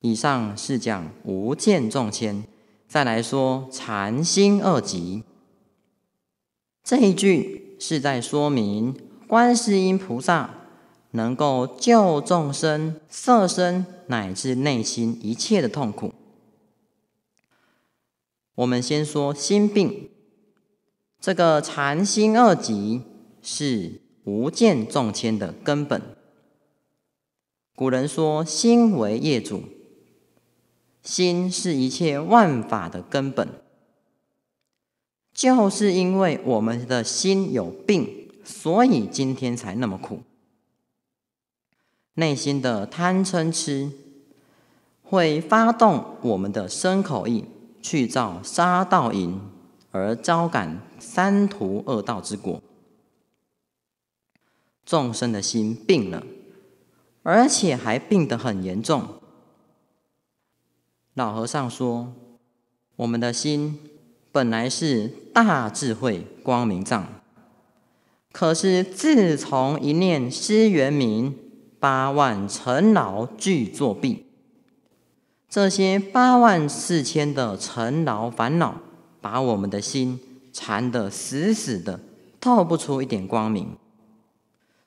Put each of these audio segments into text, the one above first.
以上是讲无见众千，再来说禅心二级。这一句是在说明观世音菩萨能够救众生色身乃至内心一切的痛苦。我们先说心病，这个禅心二级是无见众千的根本。古人说心为业主。心是一切万法的根本，就是因为我们的心有病，所以今天才那么苦。内心的贪嗔痴会发动我们的身口意去造杀盗淫，而招感三途恶道之果。众生的心病了，而且还病得很严重。老和尚说：“我们的心本来是大智慧、光明藏，可是自从一念失元明，八万尘劳俱作弊。这些八万四千的尘劳烦恼，把我们的心缠得死死的，透不出一点光明。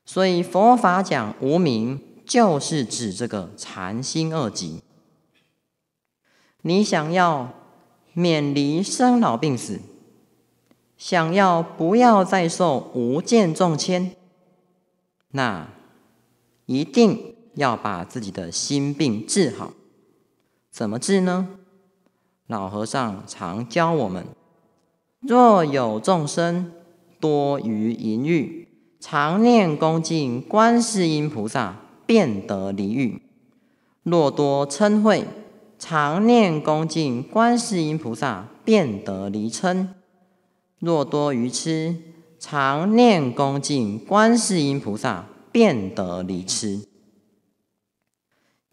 所以佛法讲无明，就是指这个禅心二级。”你想要免离生老病死，想要不要再受无间重迁，那一定要把自己的心病治好。怎么治呢？老和尚常教我们：若有众生多于淫欲，常念恭敬观世音菩萨，便得离欲；若多嗔恚。常念恭敬观世音菩萨，便得离嗔；若多愚痴，常念恭敬观世音菩萨，便得离痴。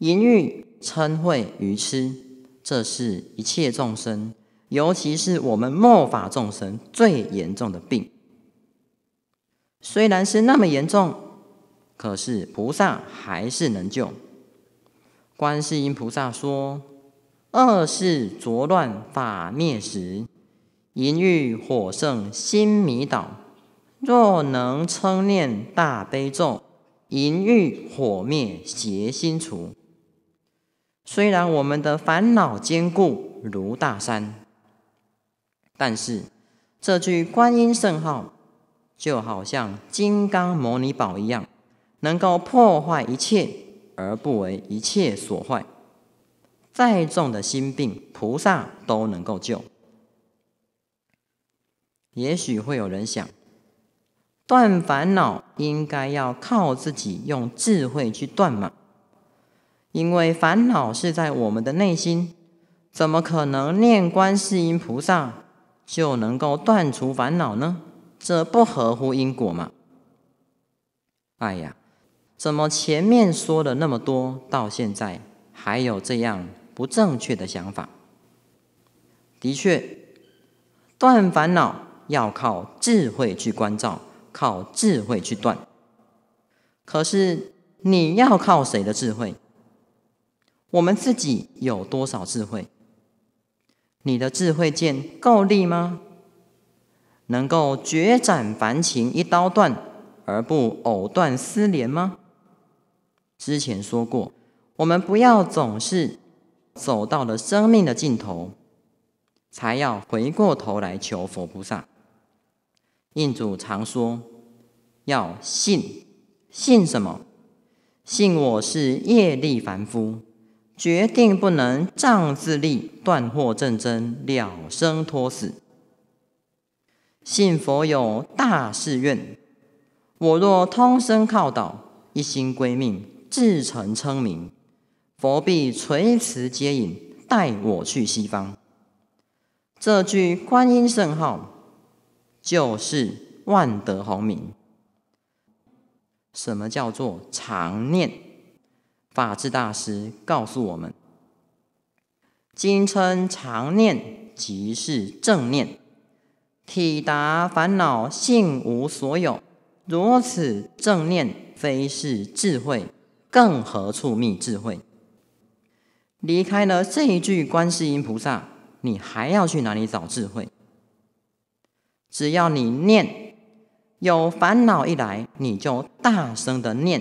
淫欲嗔恚愚痴，这是一切众生，尤其是我们末法众生最严重的病。虽然是那么严重，可是菩萨还是能救。观世音菩萨说。二是浊乱法灭时，淫欲火盛心迷倒。若能称念大悲咒，淫欲火灭邪心除。虽然我们的烦恼坚固如大山，但是这句观音圣号，就好像金刚摩尼宝一样，能够破坏一切而不为一切所坏。再重的心病，菩萨都能够救。也许会有人想，断烦恼应该要靠自己，用智慧去断嘛。因为烦恼是在我们的内心，怎么可能念观世音菩萨就能够断除烦恼呢？这不合乎因果嘛？哎呀，怎么前面说了那么多，到现在还有这样？不正确的想法。的确，断烦恼要靠智慧去关照，靠智慧去断。可是你要靠谁的智慧？我们自己有多少智慧？你的智慧剑够力吗？能够绝斩凡情一刀断，而不藕断丝连吗？之前说过，我们不要总是。走到了生命的尽头，才要回过头来求佛菩萨。印主常说，要信信什么？信我是业力凡夫，决定不能仗自力断惑正真了生脱死。信佛有大誓愿，我若通身靠倒，一心归命，自成称名。佛必垂慈接引，带我去西方。这句观音圣号就是万德洪名。什么叫做常念？法智大师告诉我们：今称常念，即是正念，体达烦恼性无所有。如此正念，非是智慧，更何处觅智慧？离开了这一句观世音菩萨，你还要去哪里找智慧？只要你念，有烦恼一来，你就大声的念，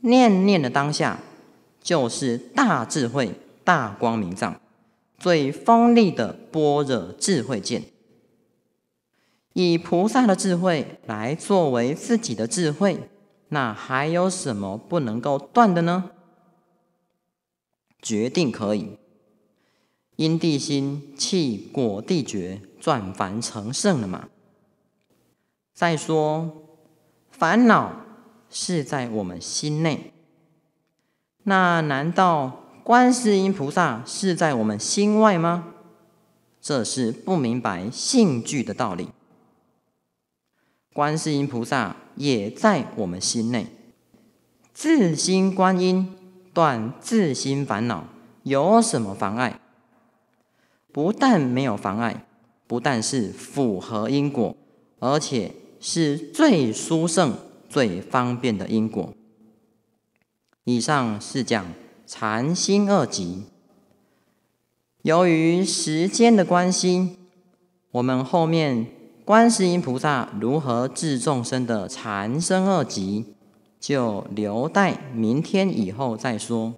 念念的当下，就是大智慧、大光明藏、最锋利的般若智慧剑。以菩萨的智慧来作为自己的智慧，那还有什么不能够断的呢？决定可以，因地心气果地觉，转凡成圣了嘛？再说，烦恼是在我们心内，那难道观世音菩萨是在我们心外吗？这是不明白性具的道理。观世音菩萨也在我们心内，自心观音。断自心烦恼有什么妨碍？不但没有妨碍，不但是符合因果，而且是最殊胜、最方便的因果。以上是讲禅心二级。由于时间的关系，我们后面观世音菩萨如何治众生的禅生二级？就留待明天以后再说。